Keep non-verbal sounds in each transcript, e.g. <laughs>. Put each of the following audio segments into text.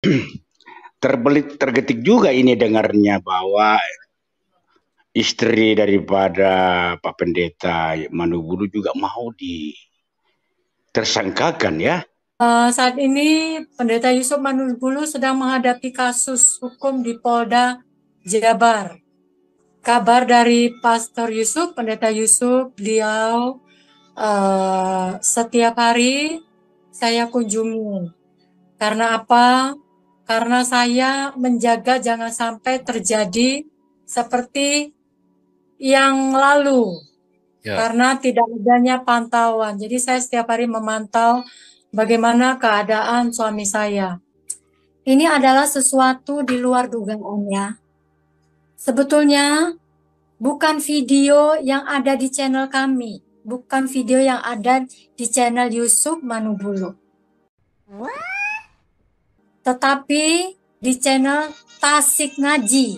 <clears throat> terbelit tergetik juga ini dengarnya bahwa istri daripada Pak Pendeta Manubulu juga mau di ya. Uh, saat ini Pendeta Yusuf Manubulu sedang menghadapi kasus hukum di Polda Jabar. Kabar dari Pastor Yusuf, Pendeta Yusuf, beliau uh, setiap hari saya kunjungi. Karena apa? karena saya menjaga jangan sampai terjadi seperti yang lalu ya. karena tidak adanya pantauan. Jadi saya setiap hari memantau bagaimana keadaan suami saya. Ini adalah sesuatu di luar dugaan ya. Sebetulnya bukan video yang ada di channel kami, bukan video yang ada di channel Yusuf Manubulu. What? tetapi di channel Tasik Ngaji.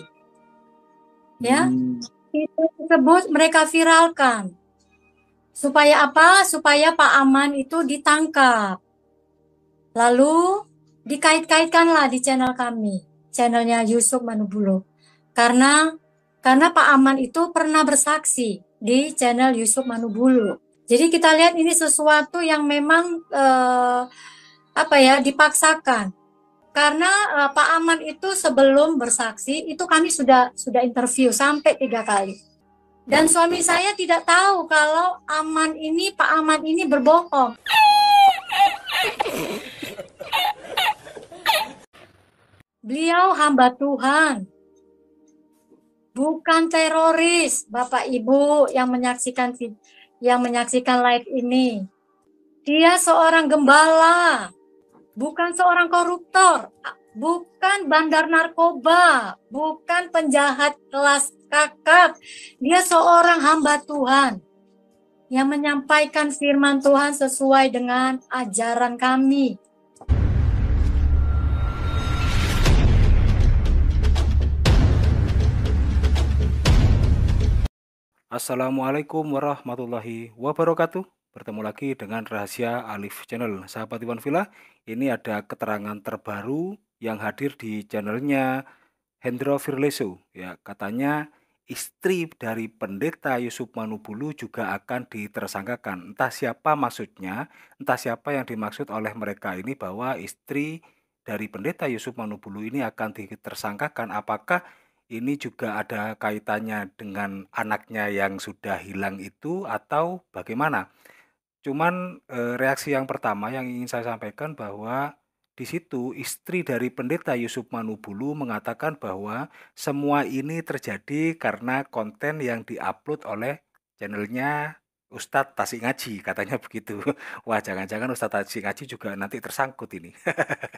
Ya. Hmm. Itu tersebut mereka viralkan. Supaya apa? Supaya Pak Aman itu ditangkap. Lalu dikait-kaitkanlah di channel kami, channelnya Yusuf Manubulo. Karena karena Pak Aman itu pernah bersaksi di channel Yusuf Manubulu Jadi kita lihat ini sesuatu yang memang eh, apa ya dipaksakan karena uh, Pak Aman itu sebelum bersaksi itu kami sudah sudah interview sampai tiga kali. Dan suami saya tidak tahu kalau Aman ini Pak Aman ini berbohong. Beliau hamba Tuhan. Bukan teroris, Bapak Ibu yang menyaksikan yang menyaksikan live ini. Dia seorang gembala bukan seorang koruptor, bukan bandar narkoba, bukan penjahat kelas kakap. Dia seorang hamba Tuhan yang menyampaikan firman Tuhan sesuai dengan ajaran kami. Assalamualaikum warahmatullahi wabarakatuh. Bertemu lagi dengan Rahasia Alif Channel. Sahabat Iwan Villa, ini ada keterangan terbaru yang hadir di channelnya Hendro Firleso. Ya, katanya istri dari pendeta Yusuf Manubulu juga akan ditersangkakan. Entah siapa maksudnya, entah siapa yang dimaksud oleh mereka ini bahwa istri dari pendeta Yusuf Manubulu ini akan ditersangkakan apakah ini juga ada kaitannya dengan anaknya yang sudah hilang itu atau bagaimana? Cuman eh, reaksi yang pertama yang ingin saya sampaikan bahwa di situ istri dari pendeta Yusuf Manubulu mengatakan bahwa semua ini terjadi karena konten yang diupload oleh channelnya Ustadz Tasik Ngaji katanya begitu. <laughs> Wah jangan-jangan Ustadz Tasik Ngaji juga nanti tersangkut ini.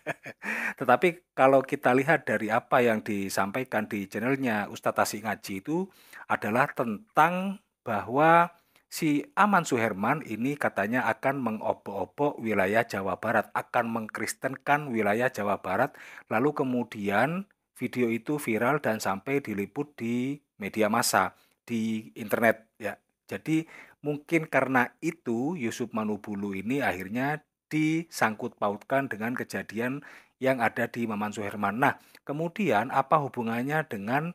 <laughs> Tetapi kalau kita lihat dari apa yang disampaikan di channelnya Ustadz Tasik Ngaji itu adalah tentang bahwa si Aman Suherman ini katanya akan mengopo-opo wilayah Jawa Barat, akan mengkristenkan wilayah Jawa Barat, lalu kemudian video itu viral dan sampai diliput di media massa, di internet ya. Jadi mungkin karena itu Yusuf Manubulu ini akhirnya disangkut pautkan dengan kejadian yang ada di Maman Suherman. Nah, kemudian apa hubungannya dengan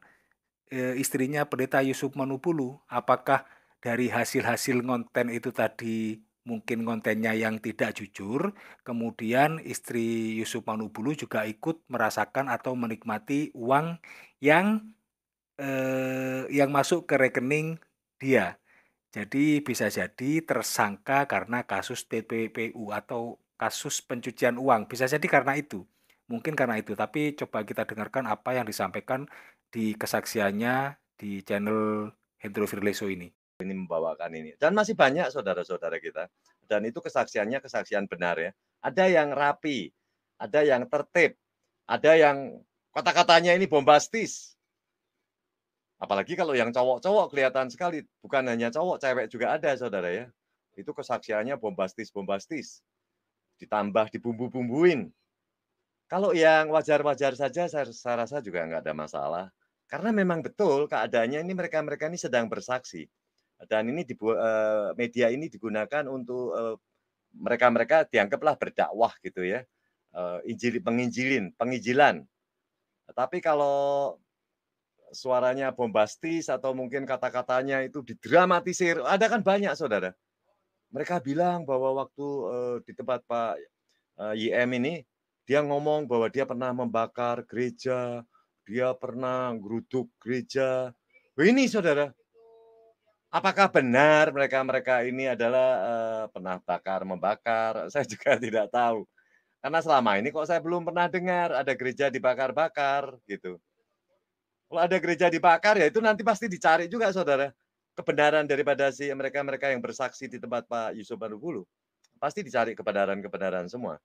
e, istrinya Pendeta Yusuf Manubulu? Apakah dari hasil-hasil konten itu tadi mungkin kontennya yang tidak jujur, kemudian istri Yusuf Manubulu juga ikut merasakan atau menikmati uang yang eh, yang masuk ke rekening dia. Jadi bisa jadi tersangka karena kasus TPPU atau kasus pencucian uang. Bisa jadi karena itu. Mungkin karena itu, tapi coba kita dengarkan apa yang disampaikan di kesaksiannya di channel Hendro Firleso ini ini membawakan ini. Dan masih banyak saudara-saudara kita. Dan itu kesaksiannya kesaksian benar ya. Ada yang rapi, ada yang tertib, ada yang kata-katanya ini bombastis. Apalagi kalau yang cowok-cowok kelihatan sekali, bukan hanya cowok, cewek juga ada saudara ya. Itu kesaksiannya bombastis-bombastis. Ditambah dibumbu-bumbuin. Kalau yang wajar-wajar saja saya, saya rasa juga nggak ada masalah. Karena memang betul keadaannya ini mereka-mereka ini sedang bersaksi dan ini dibuat uh, eh, media ini digunakan untuk mereka eh, mereka-mereka dianggaplah berdakwah gitu ya uh, eh, injil penginjilin penginjilan tapi kalau suaranya bombastis atau mungkin kata-katanya itu didramatisir ada kan banyak saudara mereka bilang bahwa waktu uh, di tempat Pak uh, YM ini dia ngomong bahwa dia pernah membakar gereja dia pernah geruduk gereja ini saudara apakah benar mereka-mereka ini adalah uh, pernah bakar membakar? <laughs> Saya juga tidak tahu. Karena selama ini kok saya belum pernah dengar ada gereja dibakar-bakar gitu. Kalau ada gereja dibakar ya itu nanti pasti dicari juga saudara kebenaran daripada si mereka-mereka yang bersaksi di tempat Pak Yusuf Manugulu. Pasti dicari kebenaran-kebenaran semua.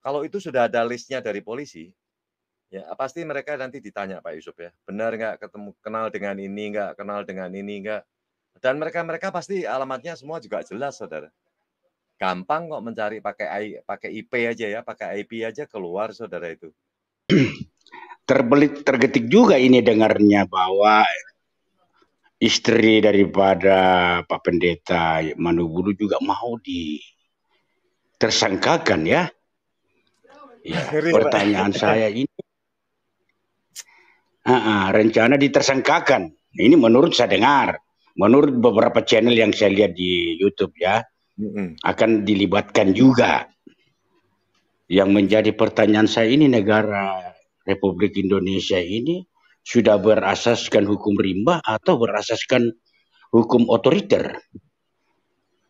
Kalau itu sudah ada listnya dari polisi, ya pasti mereka nanti ditanya Pak Yusuf ya, benar nggak ketemu kenal dengan ini nggak kenal dengan ini nggak dan mereka-mereka pasti alamatnya semua juga jelas, saudara. Gampang kok mencari pakai I, pakai IP aja ya, pakai IP aja keluar, saudara itu. <clears throat> Terbelit tergetik juga ini dengarnya bahwa istri daripada Pak Pendeta Manubulu juga mau di tersangkakan ya. Ya, <laughs> pertanyaan saya ini uh, uh, rencana ditersangkakan. Ini menurut saya dengar menurut beberapa channel yang saya lihat di YouTube ya mm-hmm. akan dilibatkan juga. Yang menjadi pertanyaan saya ini negara Republik Indonesia ini sudah berasaskan hukum rimba atau berasaskan hukum otoriter?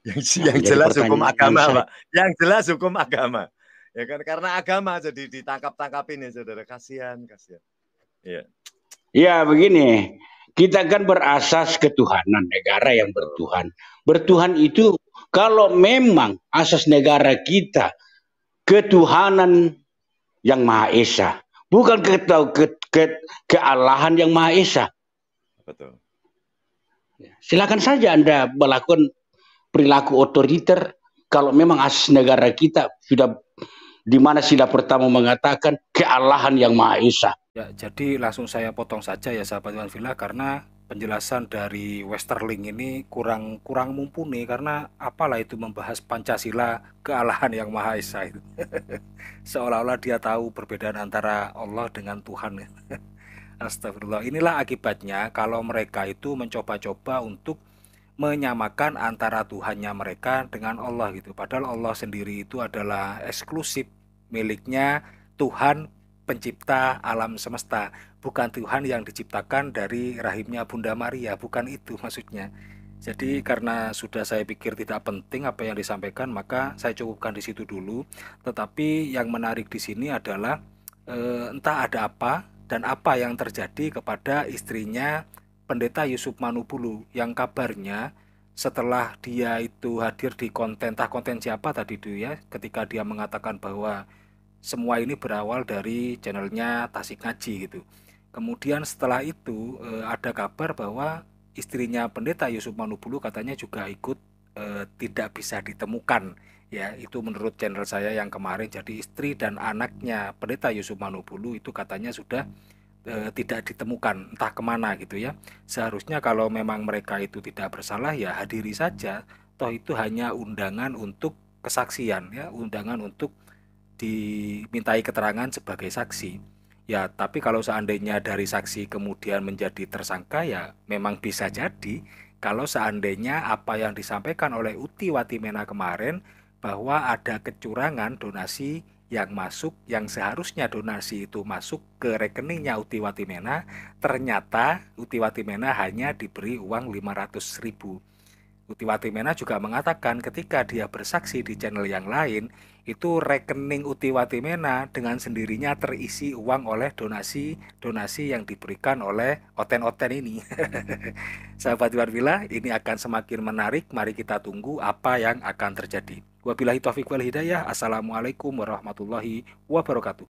Yang, nah, yang jelas hukum agama, saya. Pak. Yang jelas hukum agama. Ya kan karena agama jadi ditangkap tangkap ini Saudara. Kasihan, kasihan. Iya. Iya, begini. Kita kan berasas ketuhanan, negara yang bertuhan. Bertuhan itu kalau memang asas negara kita ketuhanan yang Maha Esa, bukan ke, ke, ke, kealahan yang Maha Esa. Betul. Ya, silakan saja Anda melakukan perilaku otoriter kalau memang asas negara kita sudah di mana sila pertama mengatakan kealahan yang Maha Esa. Ya, jadi langsung saya potong saja ya sahabat Iwan Villa karena penjelasan dari Westerling ini kurang kurang mumpuni karena apalah itu membahas Pancasila kealahan yang Maha Esa itu. <laughs> Seolah-olah dia tahu perbedaan antara Allah dengan Tuhan. <laughs> Astagfirullah. Inilah akibatnya kalau mereka itu mencoba-coba untuk menyamakan antara Tuhannya mereka dengan Allah gitu. Padahal Allah sendiri itu adalah eksklusif miliknya Tuhan pencipta alam semesta, bukan Tuhan yang diciptakan dari rahimnya Bunda Maria, bukan itu maksudnya. Jadi karena sudah saya pikir tidak penting apa yang disampaikan, maka saya cukupkan di situ dulu. Tetapi yang menarik di sini adalah e, entah ada apa dan apa yang terjadi kepada istrinya Pendeta Yusuf Manubulu yang kabarnya setelah dia itu hadir di konten tah konten siapa tadi itu ya ketika dia mengatakan bahwa semua ini berawal dari channelnya Tasik Ngaji gitu. Kemudian setelah itu e, ada kabar bahwa istrinya pendeta Yusuf Manubulu katanya juga ikut e, tidak bisa ditemukan ya itu menurut channel saya yang kemarin jadi istri dan anaknya pendeta Yusuf Manubulu itu katanya sudah e, tidak ditemukan entah kemana gitu ya seharusnya kalau memang mereka itu tidak bersalah ya hadiri saja toh itu hanya undangan untuk kesaksian ya undangan untuk dimintai keterangan sebagai saksi. Ya, tapi kalau seandainya dari saksi kemudian menjadi tersangka ya memang bisa jadi kalau seandainya apa yang disampaikan oleh Uti Watimena kemarin bahwa ada kecurangan donasi yang masuk yang seharusnya donasi itu masuk ke rekeningnya Uti Watimena ternyata Uti Watimena hanya diberi uang 500 ribu Uti Watimena juga mengatakan ketika dia bersaksi di channel yang lain itu rekening Uti Watimena dengan sendirinya terisi uang oleh donasi-donasi yang diberikan oleh oten-oten ini. <laughs> Sahabat Warbila, ini akan semakin menarik. Mari kita tunggu apa yang akan terjadi. Wabillahi taufiq wal hidayah. Assalamualaikum warahmatullahi wabarakatuh.